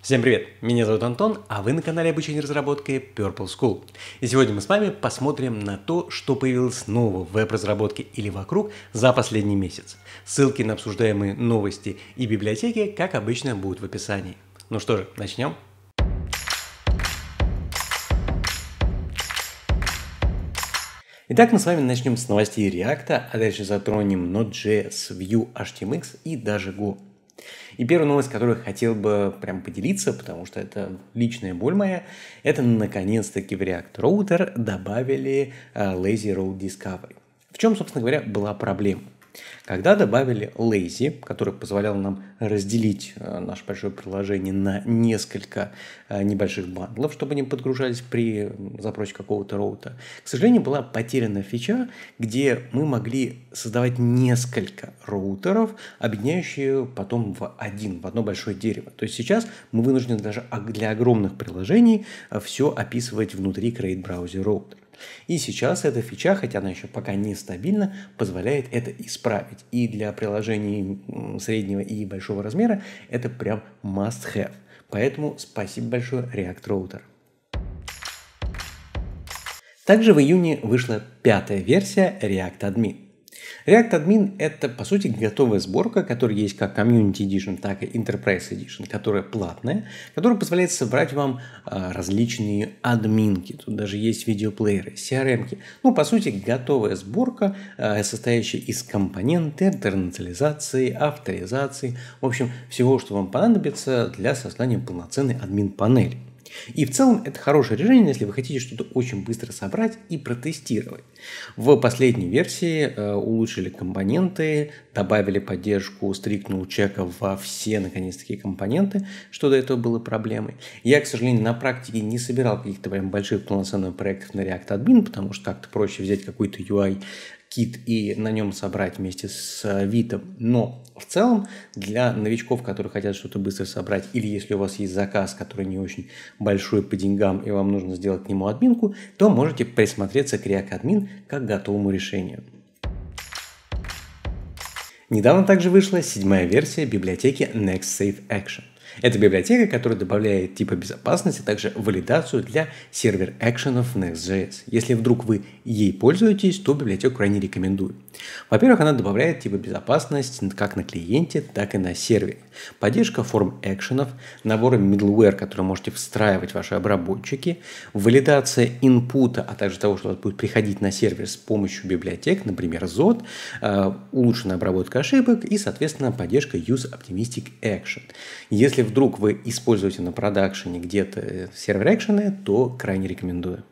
Всем привет! Меня зовут Антон, а вы на канале обучения разработки Purple School. И сегодня мы с вами посмотрим на то, что появилось нового в веб-разработке или вокруг за последний месяц. Ссылки на обсуждаемые новости и библиотеки, как обычно, будут в описании. Ну что же, начнем. Итак, мы с вами начнем с новостей React, а дальше затронем Node.js, Vue, HTMX и даже Go. И первая новость, которую хотел бы прям поделиться, потому что это личная боль моя, это наконец-таки в React Router добавили э, Lazy Road Discovery. В чем, собственно говоря, была проблема? Когда добавили Lazy, который позволял нам разделить э, наше большое приложение на несколько э, небольших бандлов, чтобы они подгружались при запросе какого-то роута, к сожалению, была потеряна фича, где мы могли создавать несколько роутеров, объединяющие потом в один, в одно большое дерево. То есть сейчас мы вынуждены даже для огромных приложений э, все описывать внутри Create Browser Router. И сейчас эта фича, хотя она еще пока не стабильна, позволяет это исправить. И для приложений среднего и большого размера это прям must-have. Поэтому спасибо большое React Router. Также в июне вышла пятая версия React Admin. React Admin — это, по сути, готовая сборка, которая есть как Community Edition, так и Enterprise Edition, которая платная, которая позволяет собрать вам а, различные админки. Тут даже есть видеоплееры, CRM-ки. Ну, по сути, готовая сборка, а, состоящая из компонентов, интернационализации, авторизации, в общем, всего, что вам понадобится для создания полноценной админ-панели. И в целом это хорошее решение, если вы хотите что-то очень быстро собрать и протестировать. В последней версии э, улучшили компоненты, добавили поддержку стрикнул чеков во все, наконец-таки, компоненты, что до этого было проблемой. Я, к сожалению, на практике не собирал каких-то прям больших полноценных проектов на React Admin, потому что как-то проще взять какой-то UI кит и на нем собрать вместе с э, Витом. Но в целом для новичков, которые хотят что-то быстро собрать, или если у вас есть заказ, который не очень большой по деньгам, и вам нужно сделать к нему админку, то можете присмотреться к React Admin как готовому решению. Недавно также вышла седьмая версия библиотеки Next Safe Action. Это библиотека, которая добавляет типы безопасности, а также валидацию для сервер-экшенов Next.js. Если вдруг вы ей пользуетесь, то библиотеку крайне рекомендую. Во-первых, она добавляет типа безопасность как на клиенте, так и на сервере. Поддержка форм экшенов, наборы middleware, которые можете встраивать ваши обработчики, валидация инпута, а также того, что будет приходить на сервер с помощью библиотек, например, ZOT, э, улучшенная обработка ошибок и, соответственно, поддержка Use Optimistic Action. Если вдруг вы используете на продакшене где-то э, сервер экшены, то крайне рекомендую.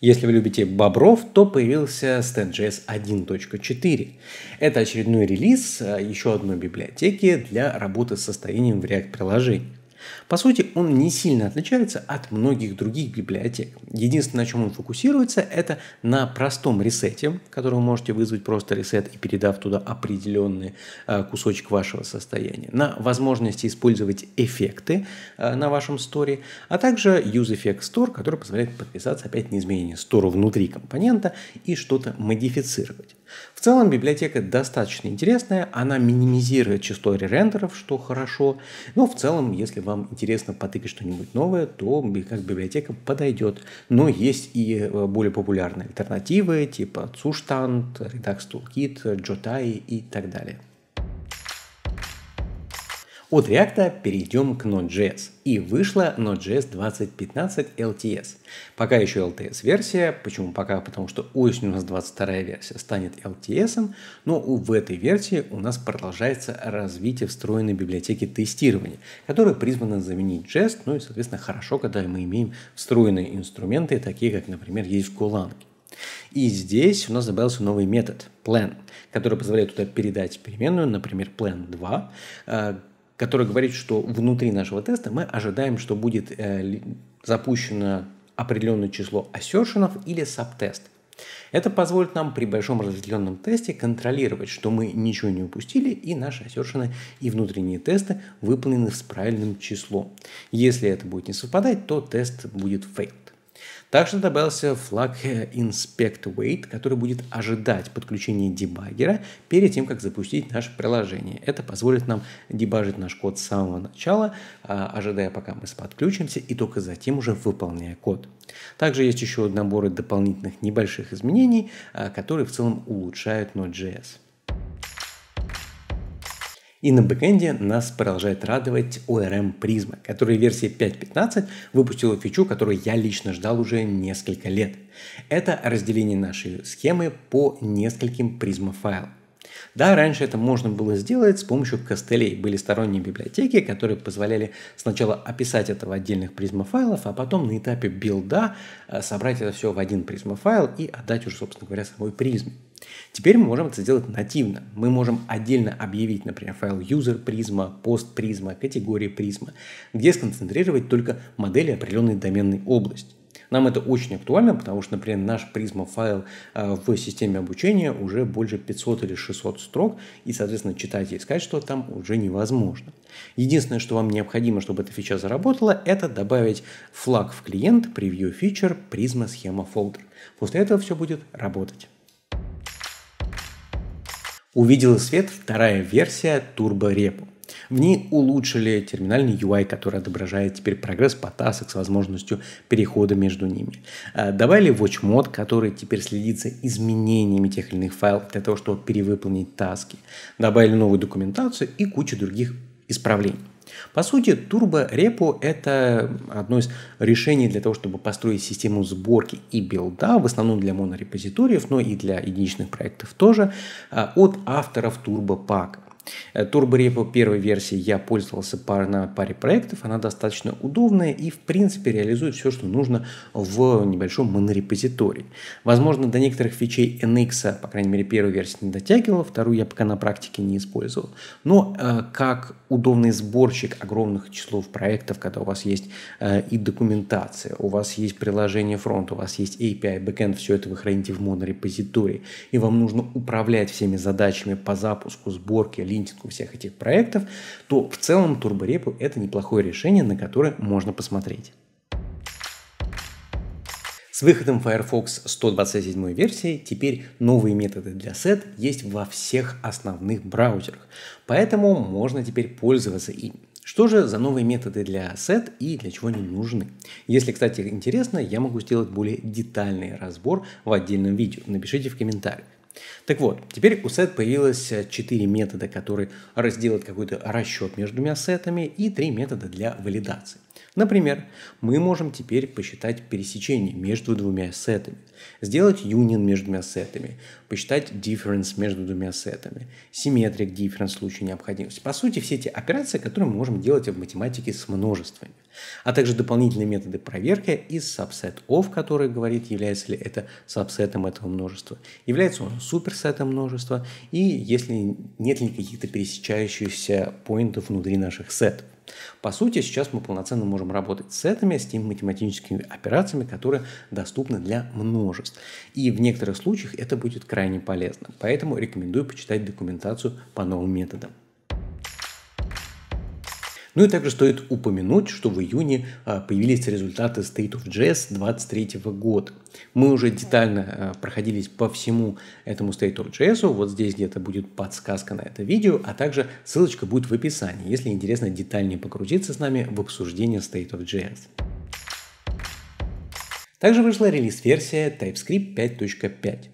Если вы любите бобров, то появился StandJS 1.4. Это очередной релиз а, еще одной библиотеки для работы с состоянием в React-приложении. По сути, он не сильно отличается от многих других библиотек. Единственное, на чем он фокусируется, это на простом ресете, который вы можете вызвать просто ресет и передав туда определенный э, кусочек вашего состояния, на возможности использовать эффекты э, на вашем сторе, а также Use Effect Store, который позволяет подписаться опять на изменение стора внутри компонента и что-то модифицировать. В целом библиотека достаточно интересная, она минимизирует число ререндеров, что хорошо, но в целом, если вам интересно потыкать что-нибудь новое, то как библиотека подойдет. Но есть и э, более популярные альтернативы, типа Цуштант, Redux Toolkit, Jotai и так далее. От React перейдем к Node.js. И вышла Node.js 2015 LTS. Пока еще LTS-версия. Почему пока? Потому что осенью у нас 22 версия станет LTS, но в этой версии у нас продолжается развитие встроенной библиотеки тестирования, которая призвана заменить Jest, ну и, соответственно, хорошо, когда мы имеем встроенные инструменты, такие как, например, есть Golang. И здесь у нас добавился новый метод, plan, который позволяет туда передать переменную, например, plan2, который говорит, что внутри нашего теста мы ожидаем, что будет э, запущено определенное число ассершенов или сабтест. Это позволит нам при большом разделенном тесте контролировать, что мы ничего не упустили и наши ассершены и внутренние тесты выполнены с правильным числом. Если это будет не совпадать, то тест будет fail. Также добавился флаг э, inspect wait, который будет ожидать подключения дебаггера перед тем, как запустить наше приложение. Это позволит нам дебажить наш код с самого начала, а, ожидая, пока мы подключимся, и только затем уже выполняя код. Также есть еще наборы дополнительных небольших изменений, а, которые в целом улучшают Node.js. И на бэкэнде нас продолжает радовать ORM Prisma, который в версии 5.15 выпустила фичу, которую я лично ждал уже несколько лет. Это разделение нашей схемы по нескольким Prisma файлам. Да, раньше это можно было сделать с помощью костылей. Были сторонние библиотеки, которые позволяли сначала описать это в отдельных призма призмофайлов, а потом на этапе билда э, собрать это все в один Призма-файл и отдать уже, собственно говоря, самой призме. Теперь мы можем это сделать нативно. Мы можем отдельно объявить, например, файл user призма, пост призма, категории призма, где сконцентрировать только модели определенной доменной области. Нам это очень актуально, потому что, например, наш призма файл э, в системе обучения уже больше 500 или 600 строк, и, соответственно, читать и искать что там уже невозможно. Единственное, что вам необходимо, чтобы эта фича заработала, это добавить флаг в клиент, превью фичер, призма схема фолдер. После этого все будет работать увидела свет вторая версия Turbo Repo. В ней улучшили терминальный UI, который отображает теперь прогресс по тасок с возможностью перехода между ними. Э, добавили Watch мод, который теперь следит за изменениями тех или иных файлов для того, чтобы перевыполнить таски. Добавили новую документацию и кучу других исправлений. По сути, турборепо – это одно из решений для того, чтобы построить систему сборки и билда, в основном для монорепозиториев, но и для единичных проектов тоже, а, от авторов турбопака. Turbo э, первой версии я пользовался на паре проектов, она достаточно удобная и в принципе реализует все, что нужно в небольшом монорепозитории. Возможно, до некоторых фичей NX, по крайней мере, первой версии не дотягивала, вторую я пока на практике не использовал. Но э, как удобный сборщик огромных числов проектов, когда у вас есть э, и документация, у вас есть приложение фронт, у вас есть API, backend, все это вы храните в монорепозитории, и вам нужно управлять всеми задачами по запуску, сборке, линии, винтик у всех этих проектов, то в целом турборепу это неплохое решение, на которое можно посмотреть. С выходом Firefox 127 версии теперь новые методы для set есть во всех основных браузерах, поэтому можно теперь пользоваться ими. Что же за новые методы для set и для чего они нужны? Если, кстати, интересно, я могу сделать более детальный разбор в отдельном видео. Напишите в комментариях. Так вот, теперь у сет появилось 4 э, метода, которые разделят какой-то расчет между двумя сетами и 3 метода для валидации. Например, мы можем теперь посчитать пересечение между двумя сетами, сделать union между двумя сетами, посчитать difference между двумя сетами, symmetric difference в случае необходимости. По сути, все эти операции, которые мы можем делать в математике с множествами а также дополнительные методы проверки из subset of, который говорит, является ли это сабсетом этого множества, является он суперсетом множества, и если нет ли каких-то пересечающихся поинтов внутри наших сетов. По сути, сейчас мы полноценно можем работать с сетами, с теми математическими операциями, которые доступны для множеств. И в некоторых случаях это будет крайне полезно. Поэтому рекомендую почитать документацию по новым методам. Ну и также стоит упомянуть, что в июне а, появились результаты State of Jazz 23 года. Мы уже детально а, проходились по всему этому State of Jazz. Вот здесь где-то будет подсказка на это видео, а также ссылочка будет в описании, если интересно детальнее погрузиться с нами в обсуждение State of Jazz. Также вышла релиз-версия TypeScript 5.5.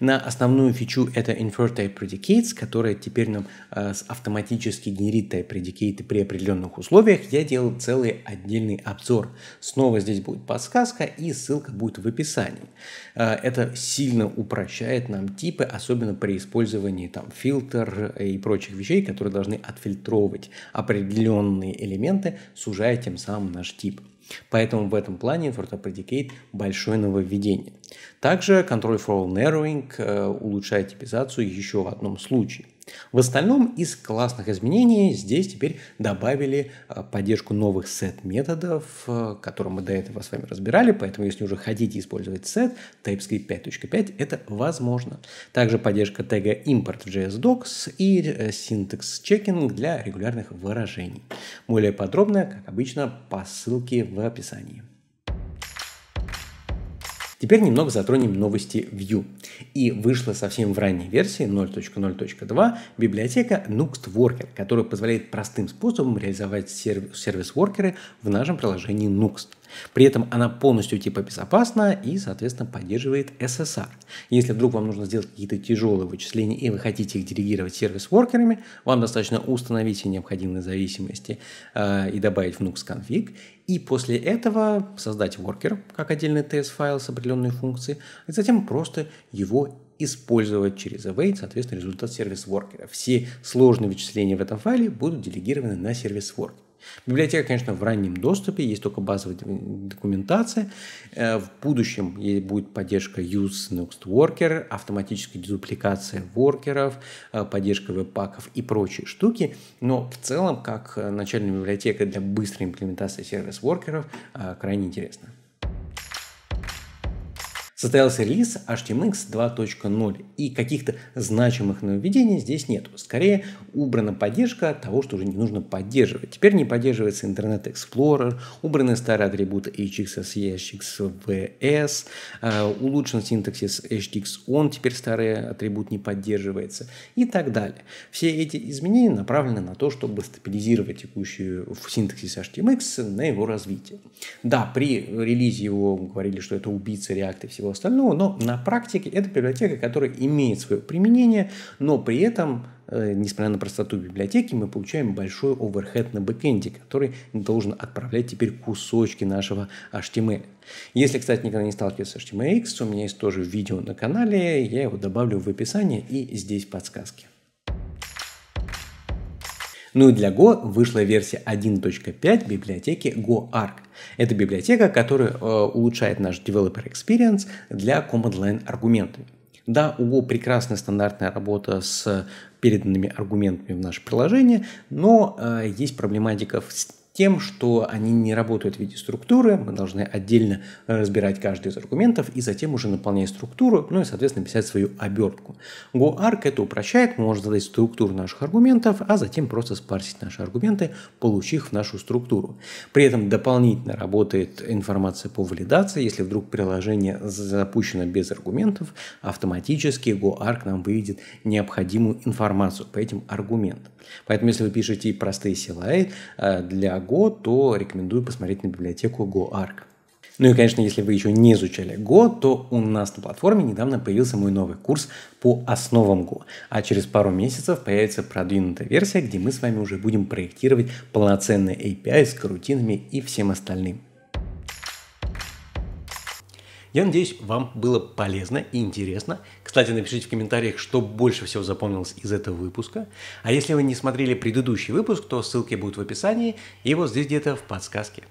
На основную фичу это Infer Type Predicates, которая теперь нам э, автоматически генерит Type predicates при определенных условиях. Я делал целый отдельный обзор. Снова здесь будет подсказка и ссылка будет в описании. Э, это сильно упрощает нам типы, особенно при использовании там фильтр э, и прочих вещей, которые должны отфильтровывать определенные элементы, сужая тем самым наш тип. Поэтому в этом плане Inferno Predicate большое нововведение. Также Control for All Narrowing улучшает типизацию еще в одном случае – в остальном из классных изменений здесь теперь добавили э, поддержку новых сет-методов, э, которые мы до этого с вами разбирали, поэтому если уже хотите использовать сет, TypeScript 5.5 это возможно. Также поддержка тега import в js docs и э, синтекс чекинг для регулярных выражений. Более подробно, как обычно, по ссылке в описании. Теперь немного затронем новости Vue. И вышла совсем в ранней версии 0.0.2 библиотека Nuxt Worker, которая позволяет простым способом реализовать сервис-воркеры в нашем приложении Nuxt. При этом она полностью типа безопасна и, соответственно, поддерживает SSR. Если вдруг вам нужно сделать какие-то тяжелые вычисления и вы хотите их делегировать сервис-воркерами, вам достаточно установить все необходимые зависимости э, и добавить в Nux config, и после этого создать воркер как отдельный TS-файл с определенной функцией, и затем просто его использовать через await, соответственно, результат сервис-воркера. Все сложные вычисления в этом файле будут делегированы на сервис-воркер. Библиотека, конечно, в раннем доступе, есть только базовая документация. Э, в будущем будет поддержка Use Next Worker, автоматическая дезупликация воркеров, э, поддержка веб-паков и прочие штуки. Но в целом, как э, начальная библиотека для быстрой имплементации сервис-воркеров, крайне интересно. Состоялся релиз HTMX 2.0 и каких-то значимых нововведений здесь нет. Скорее убрана поддержка того, что уже не нужно поддерживать. Теперь не поддерживается Internet Explorer, убраны старые атрибуты HXS, HXVS, э, улучшен синтаксис HTX-ON, теперь старый атрибут не поддерживается и так далее. Все эти изменения направлены на то, чтобы стабилизировать текущий синтаксис HTMX на его развитие. Да, при релизе его говорили, что это убийца React всего всего остального, но на практике это библиотека, которая имеет свое применение, но при этом э, несмотря на простоту библиотеки, мы получаем большой оверхед на бэкэнде, который должен отправлять теперь кусочки нашего HTML. Эм Если, кстати, никогда не сталкивался с HTMLX, эм у меня есть тоже видео на канале, я его добавлю в описание и здесь подсказки. Ну и для Go вышла версия 1.5 библиотеки GoArc. Это библиотека, которая э, улучшает наш developer experience для command line аргументами. Да, у Go прекрасная стандартная работа с переданными аргументами в наше приложение, но э, есть проблематика в тем, что они не работают в виде структуры, мы должны отдельно разбирать каждый из аргументов и затем уже наполнять структуру, ну и, соответственно, писать свою обертку. GoArc это упрощает, мы можем задать структуру наших аргументов, а затем просто спарсить наши аргументы, получив в нашу структуру. При этом дополнительно работает информация по валидации, если вдруг приложение запущено без аргументов, автоматически GoArc нам выведет необходимую информацию по этим аргументам. Поэтому, если вы пишете простые CLI э, для Go, то рекомендую посмотреть на библиотеку GoArc. Ну и, конечно, если вы еще не изучали Go, то у нас на платформе недавно появился мой новый курс по основам Go. А через пару месяцев появится продвинутая версия, где мы с вами уже будем проектировать полноценные API с карутинами и всем остальным. Я надеюсь, вам было полезно и интересно. Кстати, напишите в комментариях, что больше всего запомнилось из этого выпуска. А если вы не смотрели предыдущий выпуск, то ссылки будут в описании и вот здесь где-то в подсказке.